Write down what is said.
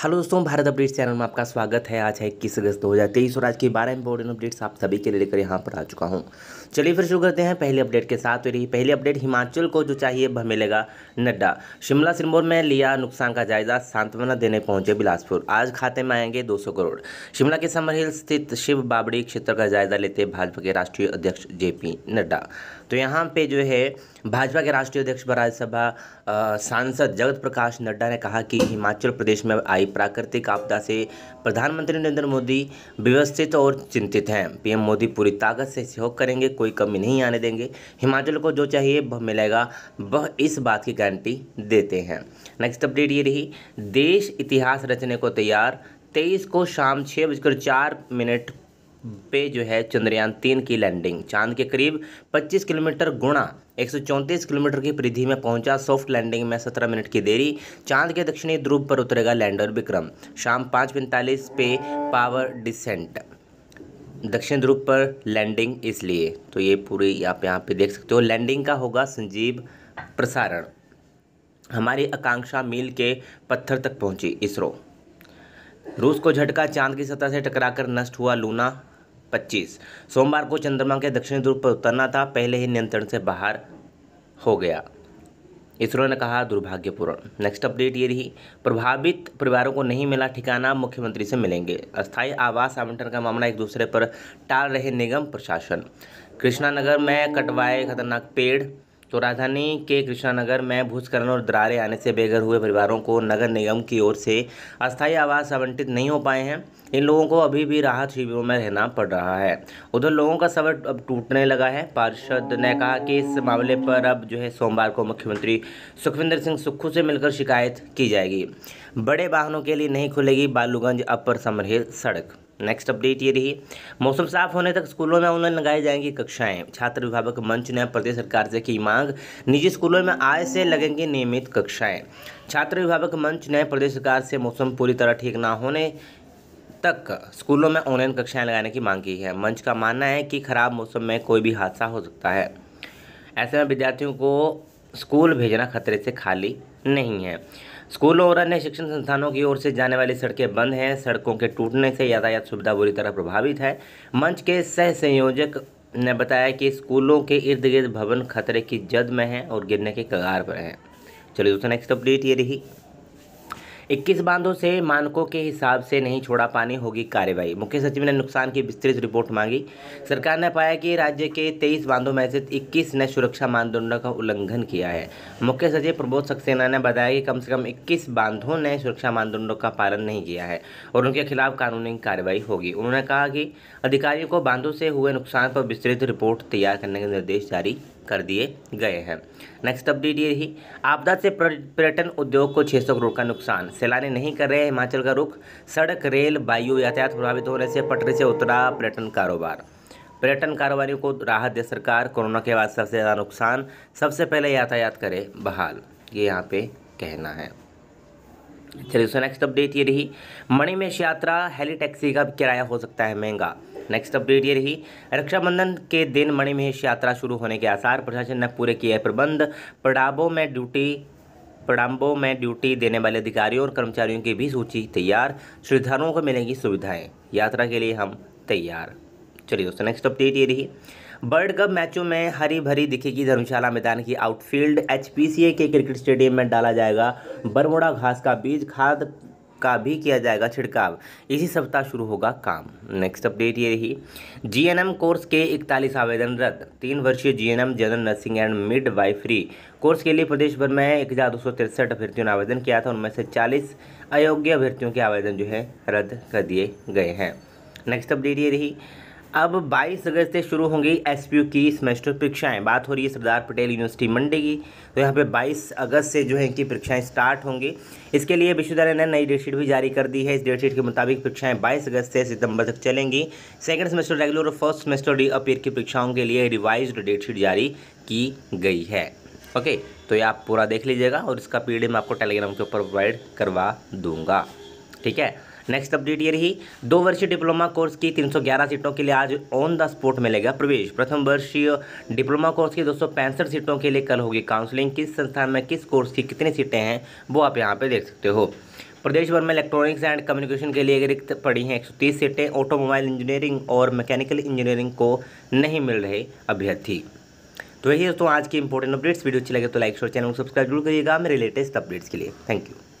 hello दोस्तों Bharat updates channel में आपका स्वागत है आज है इक्कीस अगस्त दो हज़ार तेईस और आज के बारह इंपॉर्टेंट अपडेट्स आप सभी के लिए लेकर यहाँ पर आ चुका हूँ चलिए फिर शुरू करते हैं पहले अपडेट के साथ तो रही पहली अपडेट हिमाचल को जो चाहिए वह मिलेगा नड्डा शिमला सिरमौर में लिया नुकसान का जायजा सांत्वना देने पहुंचे बिलासपुर आज खाते में आएंगे दो करोड़ शिमला के समर हिल स्थित शिव बाबड़ी क्षेत्र का जायजा लेते भाजपा के राष्ट्रीय अध्यक्ष जे नड्डा तो यहाँ पर जो है भाजपा के राष्ट्रीय अध्यक्ष राज्यसभा सांसद जगत प्रकाश नड्डा ने कहा कि हिमाचल प्रदेश में आई प्राकृतिक आपदा से प्रधानमंत्री नरेंद्र मोदी व्यवस्थित और चिंतित हैं पीएम मोदी पूरी ताकत से सहयोग करेंगे कोई कमी नहीं आने देंगे हिमाचल को जो चाहिए वह मिलेगा वह इस बात की गारंटी देते हैं नेक्स्ट अपडेट ये रही देश इतिहास रचने को तैयार तेईस को शाम छः बजकर चार मिनट पे जो है चंद्रयान तीन की लैंडिंग चांद के करीब 25 किलोमीटर गुणा एक किलोमीटर की परिधि में पहुंचा सॉफ्ट लैंडिंग में 17 मिनट की देरी चांद के दक्षिणी ध्रुव पर उतरेगा लैंडर विक्रम शाम पाँच पैंतालीस पे पावर डिसेंट दक्षिण ध्रुव पर लैंडिंग इसलिए तो ये पूरी आप यहाँ पे देख सकते हो लैंडिंग का होगा संजीव प्रसारण हमारी आकांक्षा मील के पत्थर तक पहुँची इसरो रूस को झटका चांद की सतह से टकराकर नष्ट हुआ लूना पच्चीस सोमवार को चंद्रमा के दक्षिणी ध्रुव पर उतरना था पहले ही नियंत्रण से बाहर हो गया इसरो ने कहा दुर्भाग्यपूर्ण नेक्स्ट अपडेट ये रही प्रभावित परिवारों को नहीं मिला ठिकाना मुख्यमंत्री से मिलेंगे अस्थाई आवास आवंटन का मामला एक दूसरे पर टाल रहे निगम प्रशासन कृष्णानगर में कटवाए खतरनाक पेड़ तो राजधानी के कृष्णानगर में भूस्खलन और दरारे आने से बेघर हुए परिवारों को नगर निगम की ओर से अस्थायी आवास आवंटित नहीं हो पाए हैं इन लोगों को अभी भी राहत शिविरों में रहना पड़ रहा है उधर लोगों का सबर अब टूटने लगा है पार्षद ने कहा कि इस मामले पर अब जो है सोमवार को मुख्यमंत्री सुखविंदर सिंह सुक्खू से मिलकर शिकायत की जाएगी बड़े वाहनों के लिए नहीं खुलेगी बालूगंज अपर समरहिल सड़क नेक्स्ट अपडेट ये रही मौसम साफ होने तक स्कूलों में ऑनलाइन लगाई जाएंगी कक्षाएं छात्र अभिभावक मंच ने प्रदेश सरकार से की मांग निजी स्कूलों में आय से लगेंगी नियमित कक्षाएं छात्र अभिभावक मंच ने प्रदेश सरकार से मौसम पूरी तरह ठीक ना होने तक स्कूलों में ऑनलाइन कक्षाएं लगाने की मांग की है मंच का मानना है कि खराब मौसम में कोई भी हादसा हो सकता है ऐसे में विद्यार्थियों को स्कूल भेजना खतरे से खाली नहीं है स्कूलों और अन्य शिक्षण संस्थानों की ओर से जाने वाली सड़कें बंद हैं सड़कों के टूटने से यातायात सुविधा बुरी तरह प्रभावित है मंच के सह संयोजक ने बताया कि स्कूलों के इर्द गिर्द भवन खतरे की जद में हैं और गिरने के कगार पर हैं चलिए दोस्तों नेक्स्ट अपडेट ये रही इक्कीस बांधों से मानकों के हिसाब से नहीं छोड़ा पानी होगी कार्रवाई मुख्य सचिव ने नुकसान की विस्तृत रिपोर्ट मांगी सरकार ने पाया कि राज्य के तेईस बांधों में से इक्कीस ने सुरक्षा मानदंडों का उल्लंघन किया है मुख्य सचिव प्रबोध सक्सेना ने बताया कि कम से कम इक्कीस बांधों ने सुरक्षा मानदंडों का पालन नहीं किया है और उनके खिलाफ कानूनी कार्रवाई होगी उन्होंने कहा कि अधिकारियों को बांधों से हुए नुकसान पर विस्तृत रिपोर्ट तैयार करने के निर्देश जारी कर दिए गए हैं नेक्स्ट अपडेट ये रही आपदा से पर्यटन उद्योग को 600 करोड़ का नुकसान सैलानी नहीं कर रहे हैं हिमाचल का रुख सड़क रेल वायु यातायात प्रभावित होने से पटरी से उतरा पर्यटन कारोबार पर्यटन कारोबारियों को राहत दे सरकार कोरोना के बाद सबसे ज़्यादा नुकसान सबसे पहले यातायात करे बहाल ये यहाँ पे कहना है चलिए सो नेक्स्ट अपडेट ये रही मणिमेश यात्रा हेली टैक्सी का किराया हो सकता है महंगा नेक्स्ट अपडेट ये रही रक्षाबंधन के दिन मणिमहेश यात्रा शुरू होने के आसार प्रशासन ने पूरे किए प्रबंध पड़ाबों में ड्यूटी पड़ाबों में ड्यूटी देने वाले अधिकारियों और कर्मचारियों की भी सूची तैयार श्रद्धालुओं को मिलेंगी सुविधाएं यात्रा के लिए हम तैयार चलिए दोस्तों नेक्स्ट अपडेट ये रही वर्ल्ड कप मैचों में हरी भरी दिखेगी धर्मशाला मैदान की आउटफील्ड एचपीसीए के क्रिकेट स्टेडियम में डाला जाएगा बरमोड़ा घास का बीज खाद का भी किया जाएगा छिड़काव इसी सप्ताह शुरू होगा काम नेक्स्ट अपडेट ये रही जीएनएम कोर्स के इकतालीस आवेदन रद्द तीन वर्षीय GNM general nursing and midwifery course के लिए प्रदेश भर में एक हज़ार दो सौ तिरसठ अभ्यर्थियों ने आवेदन किया था उनमें से चालीस अयोग्य अभ्यर्थियों के आवेदन जो है रद्द कर दिए गए हैं नेक्स्ट अपडेट ये रही अब 22 अगस्त से शुरू होंगी यू की सेमेस्टर परीक्षाएं बात हो रही है सरदार पटेल यूनिवर्सिटी मंडी की तो यहाँ पे 22 अगस्त से जो है इनकी परीक्षाएं स्टार्ट होंगी इसके लिए विश्वविद्यालय ने नई डेटशीट भी जारी कर दी है इस डेटशीट के मुताबिक परीक्षाएं 22 अगस्त से सितंबर तक चलेंगी सेकेंड सेमेस्टर रेगुलर और फर्स्ट सेमेस्टर डी अपीयर की परीक्षाओं के लिए रिवाइज डेटशीट जारी की गई है ओके तो ये आप पूरा देख लीजिएगा और इसका पी मैं आपको टेलीग्राम के ऊपर प्रोवाइड करवा दूँगा ठीक है नेक्स्ट अपडेट ये रही दो वर्षीय डिप्लोमा कोर्स की 311 सीटों के लिए आज ऑन द स्पॉट मिलेगा प्रवेश प्रथम वर्षीय डिप्लोमा कोर्स की दो सीटों के लिए कल होगी काउंसलिंग किस संस्थान में किस कोर्स की कितनी सीटें हैं वो आप यहाँ पर देख सकते हो प्रदेश भर में इलेक्ट्रॉनिक्स एंड कम्युनिकेशन के लिए रिक्त पड़ी हैं 130 सीटें ऑटोमोबाइल इंजीनियरिंग और मैकेनिकल इंजीनियरिंग को नहीं मिल रहे अभ्यर्थी तो यही दोस्तों आज की इंपॉर्टेंट अपडेट्स वीडियो अच्छी लगे तो लाइक और चैनल को सब्सक्राइब जरूर करिएगा मेरे लेटेस्ट अपडेट्स के लिए थैंक यू